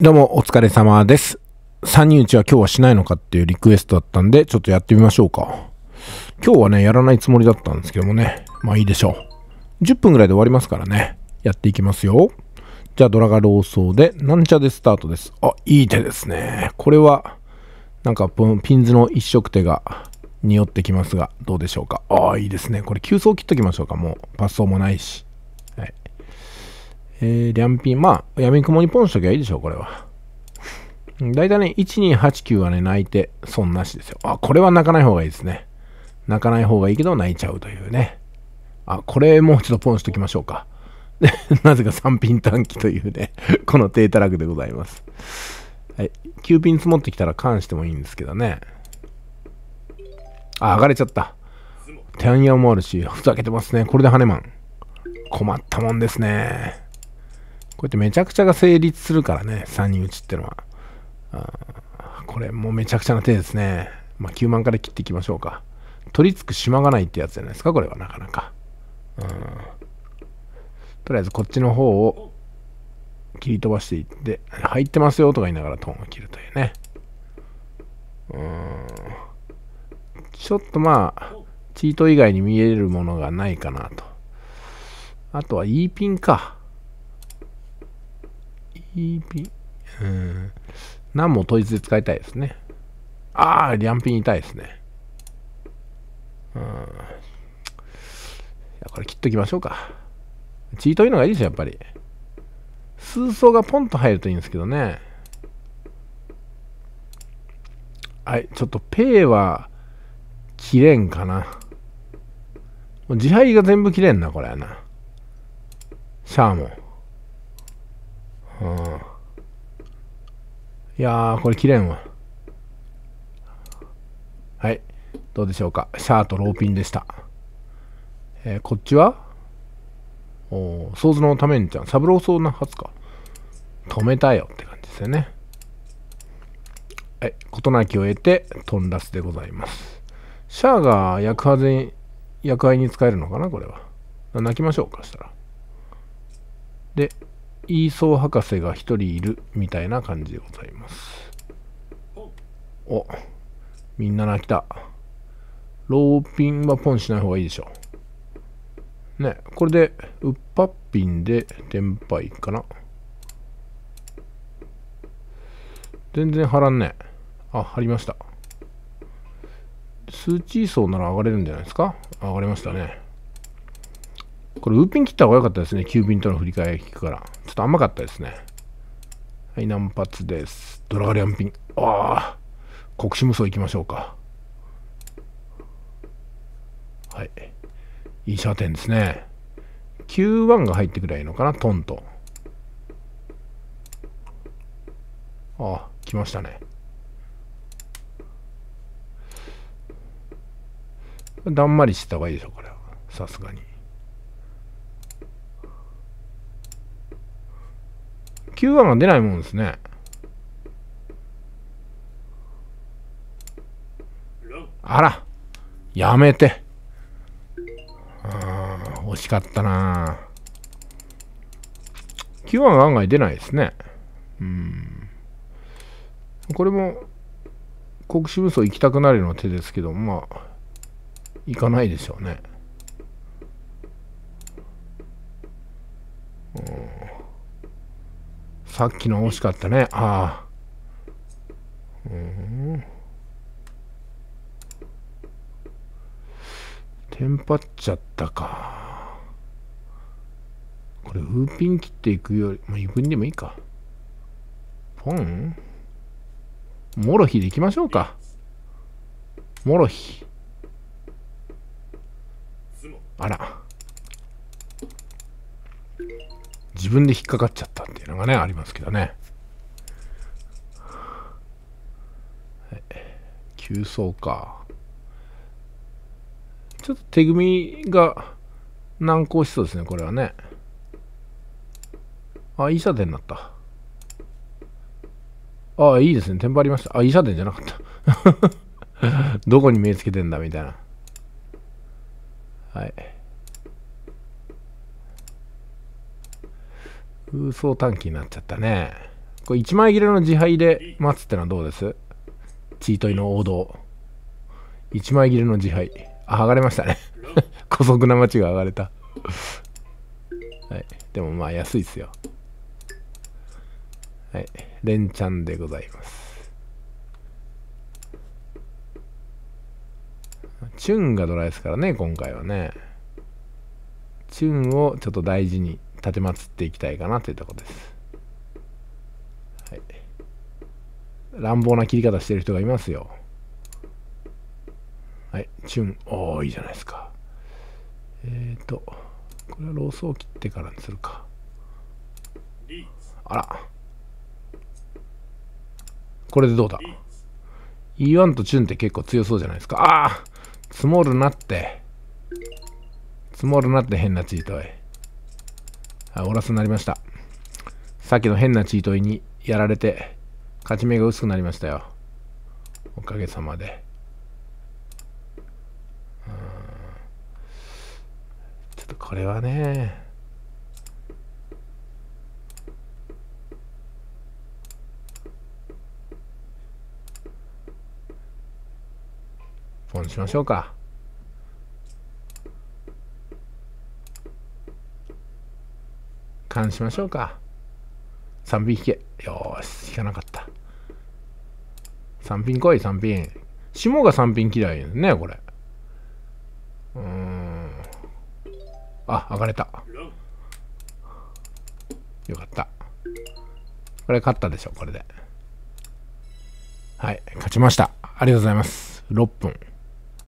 どうもお疲れ様です。三人打ちは今日はしないのかっていうリクエストだったんで、ちょっとやってみましょうか。今日はね、やらないつもりだったんですけどもね、まあいいでしょう。10分ぐらいで終わりますからね、やっていきますよ。じゃあドラがローソーで、なんちゃでスタートです。あ、いい手ですね。これは、なんかピンズの一色手が匂ってきますが、どうでしょうか。ああ、いいですね。これ急走切っときましょうか。もう、パス走もないし。えー、リャンピン。まあ、やみくもにポンしときゃいいでしょう、これは。だいたいね、1289はね、泣いて損なしですよ。あ、これは泣かない方がいいですね。泣かない方がいいけど泣いちゃうというね。あ、これもう一度ポンしときましょうか。で、なぜか3ピン短期というね、この低たらくでございます。はい。9ピン積もってきたら関してもいいんですけどね。あ、上がれちゃった。手ンヤもあるし、ふざけてますね。これでハネマン。困ったもんですね。こうやってめちゃくちゃが成立するからね、3人打ちってのは。これもうめちゃくちゃな手ですね。まあ、9万から切っていきましょうか。取り付く島がないってやつじゃないですか、これはなかなか。うん。とりあえずこっちの方を切り飛ばしていって、入ってますよとか言いながらトーンを切るというね。うん。ちょっとまあ、チート以外に見えるものがないかなと。あとは E ピンか。EB、うん。何も統一で使いたいですね。ああ、リャンピン痛いですね。うん。いや、これ切っときましょうか。チートいのがいいでしょ、やっぱり。数層がポンと入るといいんですけどね。はい、ちょっとペイは切れんかな。もう自敗が全部切れんな、これはな。シャーモン。うん。いやー、これ綺麗んわ。はい。どうでしょうか。シャーとローピンでした。えー、こっちはおお想像のためにちゃん。サブローソーなはずか。止めたよって感じですよね。はい。事なきを得て、トンラスでございます。シャアが役はずに、役割に使えるのかなこれは。泣きましょうか、したら。で、イーソー博士が一人いるみたいな感じでございます。お、みんな泣きた。ローピンはポンしない方がいいでしょ。ね、これで、ウッパッピンで、パイかな。全然張らんね。あ、張りました。数値ーなら上がれるんじゃないですか上がりましたね。これ、ウーピン切った方が良かったですね。9ピンとの振り返りくから。ちょっと甘かったですね。はい、何発です。ドラガリアンピン。ああ、国士無双行きましょうか。はい。いいシャーテンですね。Q1 が入ってくればいいのかな、トンと。ああ、来ましたね。だんまりしてた方がいいでしょ、う、これは。さすがに。QR が出ないもんですね。あら、やめて。ああ、惜しかったな。Q1 が案外出ないですね。うん。これも、国士無双行きたくなるような手ですけど、まあ、行かないでしょうね。うんさっきの惜しかったね。ああ。うん。テンパっちゃったか。これ、ウーピン切っていくより、まあ、行くンでもいいか。ポンモロヒでいきましょうか。モロヒ。あら。自分で引っかかっちゃったっていうのがね、ありますけどね。急走か。ちょっと手組みが難航しそうですね、これはね。あ、いい射点になった。あ、いいですね。テンパりました。あ、いい射点じゃなかった。どこに目つけてんだ、みたいな。はい。空想短期になっちゃったね。これ1枚切れの自敗で待つってのはどうですチートイの王道。1枚切れの自敗。あ、剥がれましたね。古速な街が剥がれた。はい。でもまあ安いっすよ。はい。連チャンでございます。チュンがドライですからね、今回はね。チュンをちょっと大事に立てまつっていきたいかなというところです、はい、乱暴な切り方してる人がいますよはいチュンおおいいじゃないですかえっ、ー、とこれはロースを切ってからにするかあらこれでどうだ E1 とチュンって結構強そうじゃないですかああ積もるなって積もるなって変なチートへあ、オらスになりました。さっきの変なチートイにやられて、勝ち目が薄くなりましたよ。おかげさまで。ちょっとこれはね、ポンしましょうか。勘しましょうか。3品引け。よし、引かなかった。3品来い、3品。霜が3品嫌いね、これ。うーん。あ、上がれた。よかった。これ勝ったでしょ、これで。はい、勝ちました。ありがとうございます。6分。